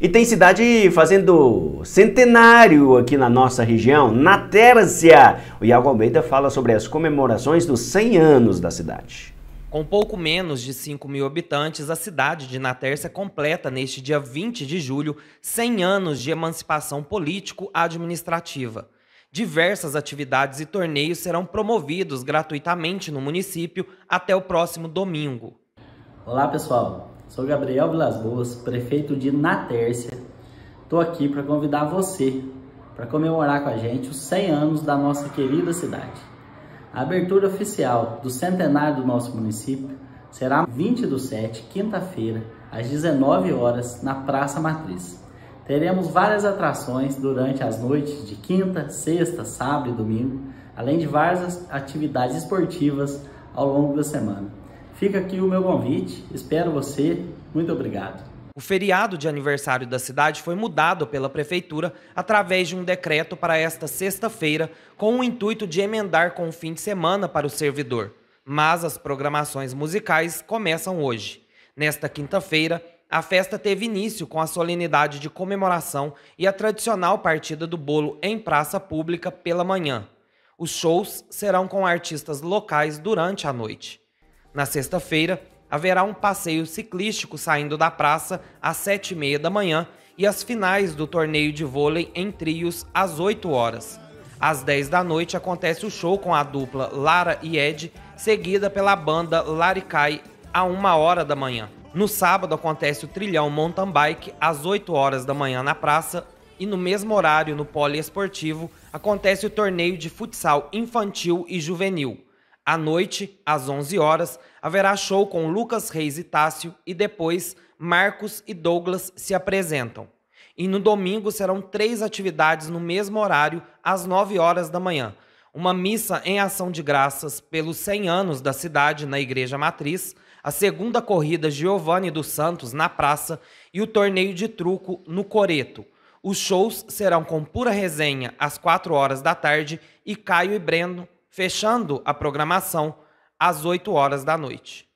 E tem cidade fazendo centenário aqui na nossa região, na Tércia. O Iago Almeida fala sobre as comemorações dos 100 anos da cidade. Com pouco menos de 5 mil habitantes, a cidade de Natércia completa, neste dia 20 de julho, 100 anos de emancipação político-administrativa. Diversas atividades e torneios serão promovidos gratuitamente no município até o próximo domingo. Olá, pessoal! Sou Gabriel Vilas Boas, prefeito de Natércia. Estou aqui para convidar você para comemorar com a gente os 100 anos da nossa querida cidade. A abertura oficial do centenário do nosso município será 20 do 7, quinta-feira, às 19 horas, na Praça Matriz. Teremos várias atrações durante as noites de quinta, sexta, sábado e domingo, além de várias atividades esportivas ao longo da semana. Fica aqui o meu convite, espero você. Muito obrigado. O feriado de aniversário da cidade foi mudado pela Prefeitura através de um decreto para esta sexta-feira, com o intuito de emendar com o fim de semana para o servidor. Mas as programações musicais começam hoje. Nesta quinta-feira, a festa teve início com a solenidade de comemoração e a tradicional partida do bolo em praça pública pela manhã. Os shows serão com artistas locais durante a noite. Na sexta-feira, haverá um passeio ciclístico saindo da praça às sete e meia da manhã e as finais do torneio de vôlei em trios às 8 horas. Às 10 da noite acontece o show com a dupla Lara e Ed, seguida pela banda Laricai a 1 hora da manhã. No sábado acontece o trilhão mountain bike às 8 horas da manhã na praça e no mesmo horário no poliesportivo acontece o torneio de futsal infantil e juvenil. À noite, às 11 horas, haverá show com Lucas Reis e Tássio e depois Marcos e Douglas se apresentam. E no domingo serão três atividades no mesmo horário, às 9 horas da manhã. Uma missa em ação de graças pelos 100 anos da cidade na Igreja Matriz, a segunda corrida Giovanni dos Santos na praça e o torneio de truco no Coreto. Os shows serão com pura resenha às 4 horas da tarde e Caio e Breno fechando a programação às 8 horas da noite.